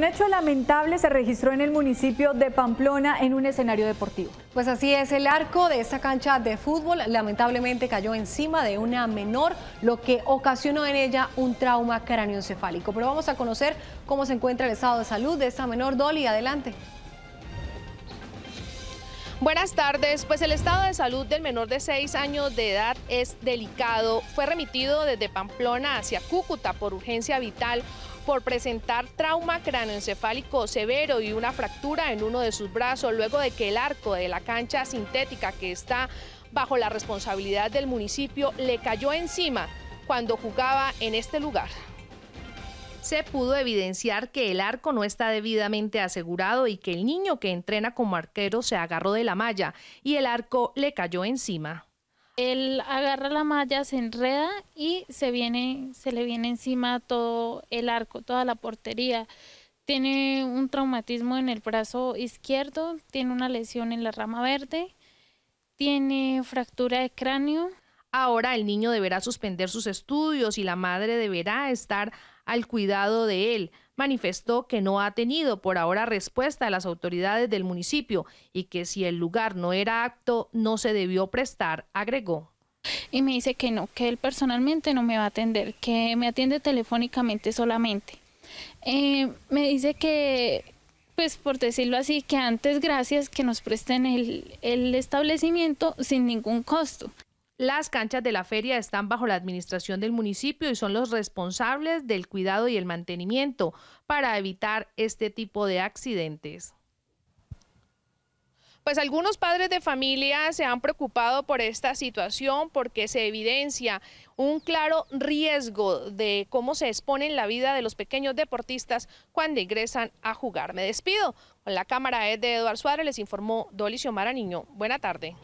Un hecho lamentable se registró en el municipio de Pamplona en un escenario deportivo. Pues así es, el arco de esta cancha de fútbol lamentablemente cayó encima de una menor, lo que ocasionó en ella un trauma cráneoencefálico. Pero vamos a conocer cómo se encuentra el estado de salud de esta menor. Dolly, adelante. Buenas tardes, pues el estado de salud del menor de 6 años de edad es delicado. Fue remitido desde Pamplona hacia Cúcuta por urgencia vital por presentar trauma cráneoencefálico severo y una fractura en uno de sus brazos luego de que el arco de la cancha sintética que está bajo la responsabilidad del municipio le cayó encima cuando jugaba en este lugar se pudo evidenciar que el arco no está debidamente asegurado y que el niño que entrena como arquero se agarró de la malla y el arco le cayó encima. Él agarra la malla, se enreda y se, viene, se le viene encima todo el arco, toda la portería. Tiene un traumatismo en el brazo izquierdo, tiene una lesión en la rama verde, tiene fractura de cráneo, Ahora el niño deberá suspender sus estudios y la madre deberá estar al cuidado de él. Manifestó que no ha tenido por ahora respuesta a las autoridades del municipio y que si el lugar no era apto, no se debió prestar, agregó y me dice que no, que él personalmente no me va a atender, que me atiende telefónicamente solamente. Eh, me dice que, pues por decirlo así, que antes gracias que nos presten el establecimiento sin ningún costo. Las canchas de la feria están bajo la administración del municipio y son los responsables del cuidado y el mantenimiento para evitar este tipo de accidentes. Pues algunos padres de familia se han preocupado por esta situación porque se evidencia un claro riesgo de cómo se expone en la vida de los pequeños deportistas cuando ingresan a jugar. Me despido. Con la cámara es de Eduardo Suárez, les informó Dolly Xiomara Niño. Buena tarde.